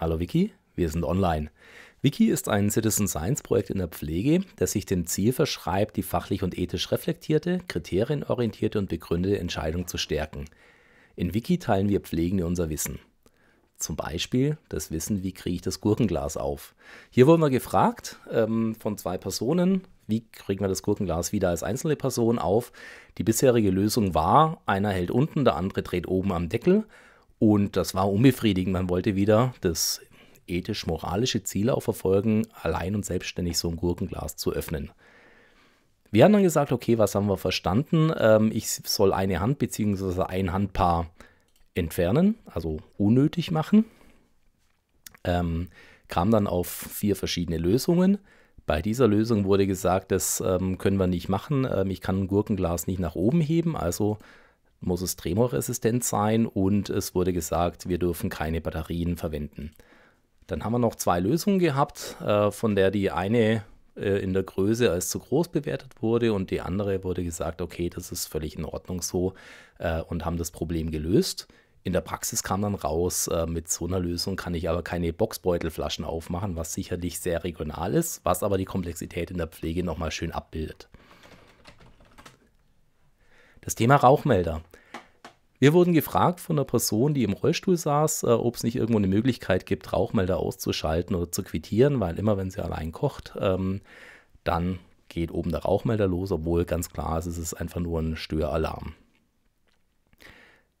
Hallo Vicky, wir sind online. Wiki ist ein Citizen Science Projekt in der Pflege, das sich dem Ziel verschreibt, die fachlich und ethisch reflektierte, kriterienorientierte und begründete Entscheidung zu stärken. In Wiki teilen wir Pflegende unser Wissen. Zum Beispiel das Wissen, wie kriege ich das Gurkenglas auf. Hier wurden wir gefragt ähm, von zwei Personen, wie kriegen wir das Gurkenglas wieder als einzelne Person auf. Die bisherige Lösung war, einer hält unten, der andere dreht oben am Deckel. Und das war unbefriedigend. Man wollte wieder das ethisch-moralische Ziel auch verfolgen, allein und selbstständig so ein Gurkenglas zu öffnen. Wir haben dann gesagt, okay, was haben wir verstanden? Ähm, ich soll eine Hand bzw. ein Handpaar entfernen, also unnötig machen. Ähm, kam dann auf vier verschiedene Lösungen. Bei dieser Lösung wurde gesagt, das ähm, können wir nicht machen. Ähm, ich kann ein Gurkenglas nicht nach oben heben, also muss es drehmoorresistent sein und es wurde gesagt, wir dürfen keine Batterien verwenden. Dann haben wir noch zwei Lösungen gehabt, äh, von der die eine äh, in der Größe als zu groß bewertet wurde und die andere wurde gesagt, okay, das ist völlig in Ordnung so äh, und haben das Problem gelöst. In der Praxis kam dann raus, mit so einer Lösung kann ich aber keine Boxbeutelflaschen aufmachen, was sicherlich sehr regional ist, was aber die Komplexität in der Pflege nochmal schön abbildet. Das Thema Rauchmelder. Wir wurden gefragt von einer Person, die im Rollstuhl saß, äh, ob es nicht irgendwo eine Möglichkeit gibt, Rauchmelder auszuschalten oder zu quittieren, weil immer wenn sie allein kocht, ähm, dann geht oben der Rauchmelder los, obwohl ganz klar ist, es ist einfach nur ein Störalarm.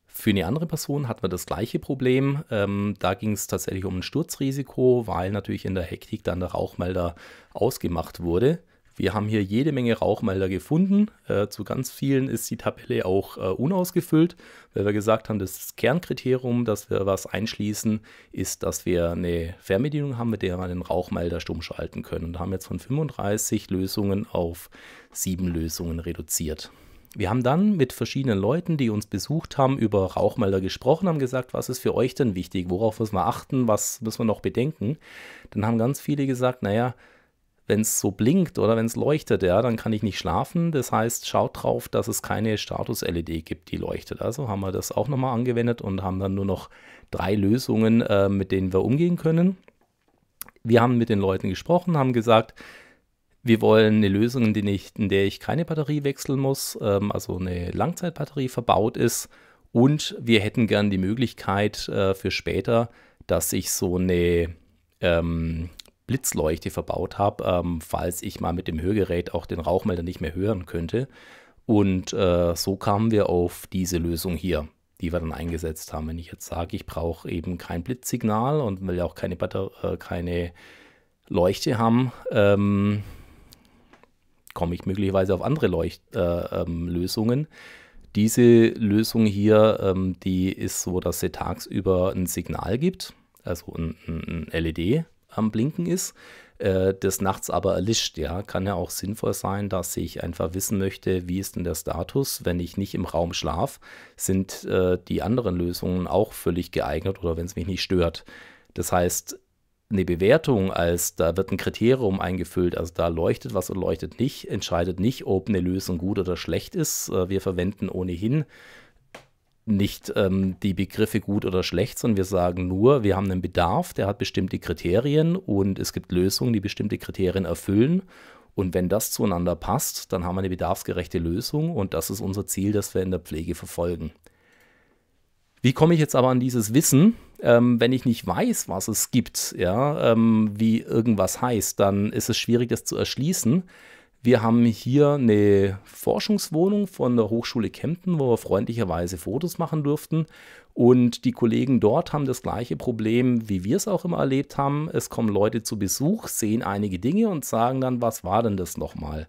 Für eine andere Person hatten wir das gleiche Problem. Ähm, da ging es tatsächlich um ein Sturzrisiko, weil natürlich in der Hektik dann der Rauchmelder ausgemacht wurde. Wir haben hier jede Menge Rauchmelder gefunden. Äh, zu ganz vielen ist die Tabelle auch äh, unausgefüllt, weil wir gesagt haben, das Kernkriterium, dass wir was einschließen, ist, dass wir eine Fernbedienung haben, mit der wir den Rauchmelder stumm schalten können. Und haben jetzt von 35 Lösungen auf 7 Lösungen reduziert. Wir haben dann mit verschiedenen Leuten, die uns besucht haben, über Rauchmelder gesprochen, haben gesagt, was ist für euch denn wichtig, worauf müssen wir achten, was müssen wir noch bedenken. Dann haben ganz viele gesagt, naja, wenn es so blinkt oder wenn es leuchtet, ja, dann kann ich nicht schlafen. Das heißt, schaut drauf, dass es keine Status-LED gibt, die leuchtet. Also haben wir das auch nochmal angewendet und haben dann nur noch drei Lösungen, äh, mit denen wir umgehen können. Wir haben mit den Leuten gesprochen, haben gesagt, wir wollen eine Lösung, in, ich, in der ich keine Batterie wechseln muss, ähm, also eine Langzeitbatterie verbaut ist. Und wir hätten gern die Möglichkeit äh, für später, dass ich so eine ähm, Blitzleuchte verbaut habe, ähm, falls ich mal mit dem Hörgerät auch den Rauchmelder nicht mehr hören könnte. Und äh, so kamen wir auf diese Lösung hier, die wir dann eingesetzt haben. Wenn ich jetzt sage, ich brauche eben kein Blitzsignal und will ja auch keine, Batter äh, keine Leuchte haben, ähm, komme ich möglicherweise auf andere Leucht äh, ähm, Lösungen. Diese Lösung hier, ähm, die ist so, dass sie tagsüber ein Signal gibt, also ein, ein LED, am Blinken ist, äh, des Nachts aber erlischt. Ja, kann ja auch sinnvoll sein, dass ich einfach wissen möchte, wie ist denn der Status, wenn ich nicht im Raum schlaf, sind äh, die anderen Lösungen auch völlig geeignet oder wenn es mich nicht stört. Das heißt, eine Bewertung als da wird ein Kriterium eingefüllt, also da leuchtet was und leuchtet nicht, entscheidet nicht, ob eine Lösung gut oder schlecht ist. Äh, wir verwenden ohnehin nicht ähm, die Begriffe gut oder schlecht, sondern wir sagen nur, wir haben einen Bedarf, der hat bestimmte Kriterien und es gibt Lösungen, die bestimmte Kriterien erfüllen. Und wenn das zueinander passt, dann haben wir eine bedarfsgerechte Lösung und das ist unser Ziel, das wir in der Pflege verfolgen. Wie komme ich jetzt aber an dieses Wissen, ähm, wenn ich nicht weiß, was es gibt, ja, ähm, wie irgendwas heißt, dann ist es schwierig, das zu erschließen. Wir haben hier eine Forschungswohnung von der Hochschule Kempten, wo wir freundlicherweise Fotos machen durften. Und die Kollegen dort haben das gleiche Problem, wie wir es auch immer erlebt haben. Es kommen Leute zu Besuch, sehen einige Dinge und sagen dann, was war denn das nochmal?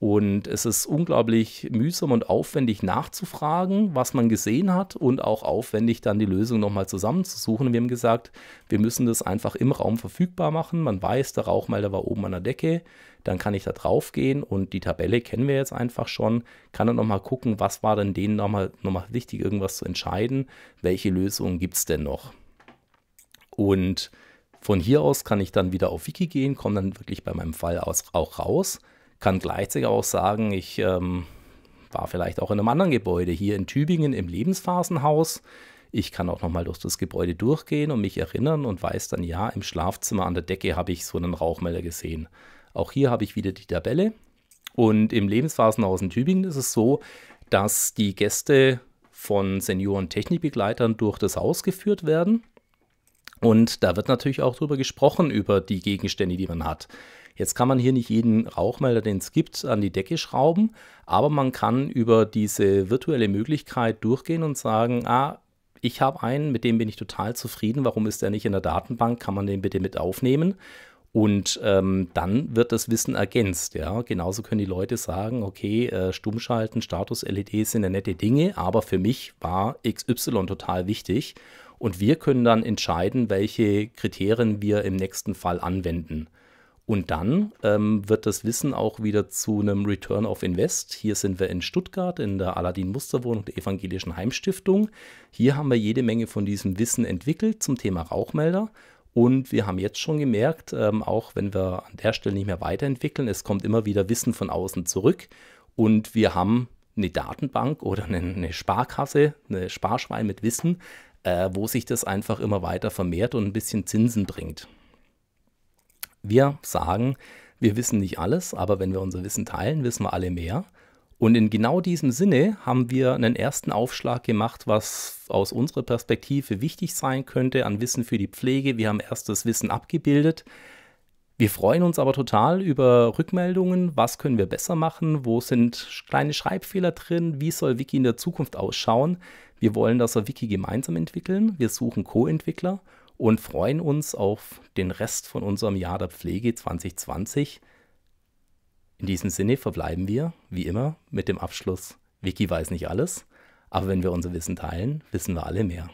Und es ist unglaublich mühsam und aufwendig nachzufragen, was man gesehen hat und auch aufwendig dann die Lösung nochmal zusammenzusuchen. Und wir haben gesagt, wir müssen das einfach im Raum verfügbar machen. Man weiß, der Rauchmelder war oben an der Decke, dann kann ich da drauf gehen und die Tabelle kennen wir jetzt einfach schon. Kann dann nochmal gucken, was war denn denen nochmal, nochmal wichtig, irgendwas zu entscheiden. Welche Lösungen gibt es denn noch? Und von hier aus kann ich dann wieder auf Wiki gehen, komme dann wirklich bei meinem Fall auch raus kann gleichzeitig auch sagen, ich ähm, war vielleicht auch in einem anderen Gebäude hier in Tübingen im Lebensphasenhaus. Ich kann auch nochmal durch das Gebäude durchgehen und mich erinnern und weiß dann, ja, im Schlafzimmer an der Decke habe ich so einen Rauchmelder gesehen. Auch hier habe ich wieder die Tabelle. Und im Lebensphasenhaus in Tübingen ist es so, dass die Gäste von Senioren Technikbegleitern durch das Haus geführt werden. Und da wird natürlich auch darüber gesprochen, über die Gegenstände, die man hat. Jetzt kann man hier nicht jeden Rauchmelder, den es gibt, an die Decke schrauben, aber man kann über diese virtuelle Möglichkeit durchgehen und sagen, ah, ich habe einen, mit dem bin ich total zufrieden, warum ist der nicht in der Datenbank, kann man den bitte mit aufnehmen? Und ähm, dann wird das Wissen ergänzt. Ja? Genauso können die Leute sagen, okay, äh, Stummschalten, Status-LEDs sind ja nette Dinge, aber für mich war XY total wichtig. Und wir können dann entscheiden, welche Kriterien wir im nächsten Fall anwenden. Und dann ähm, wird das Wissen auch wieder zu einem Return of Invest. Hier sind wir in Stuttgart in der Aladdin-Musterwohnung der Evangelischen Heimstiftung. Hier haben wir jede Menge von diesem Wissen entwickelt zum Thema Rauchmelder. Und wir haben jetzt schon gemerkt, ähm, auch wenn wir an der Stelle nicht mehr weiterentwickeln, es kommt immer wieder Wissen von außen zurück. Und wir haben eine Datenbank oder eine, eine Sparkasse, eine Sparschwein mit Wissen, äh, wo sich das einfach immer weiter vermehrt und ein bisschen Zinsen bringt. Wir sagen, wir wissen nicht alles, aber wenn wir unser Wissen teilen, wissen wir alle mehr. Und in genau diesem Sinne haben wir einen ersten Aufschlag gemacht, was aus unserer Perspektive wichtig sein könnte an Wissen für die Pflege. Wir haben erstes Wissen abgebildet. Wir freuen uns aber total über Rückmeldungen. Was können wir besser machen? Wo sind kleine Schreibfehler drin? Wie soll Wiki in der Zukunft ausschauen? Wir wollen, dass wir Wiki gemeinsam entwickeln. Wir suchen Co-Entwickler und freuen uns auf den Rest von unserem Jahr der Pflege 2020. In diesem Sinne verbleiben wir, wie immer, mit dem Abschluss Wiki weiß nicht alles, aber wenn wir unser Wissen teilen, wissen wir alle mehr.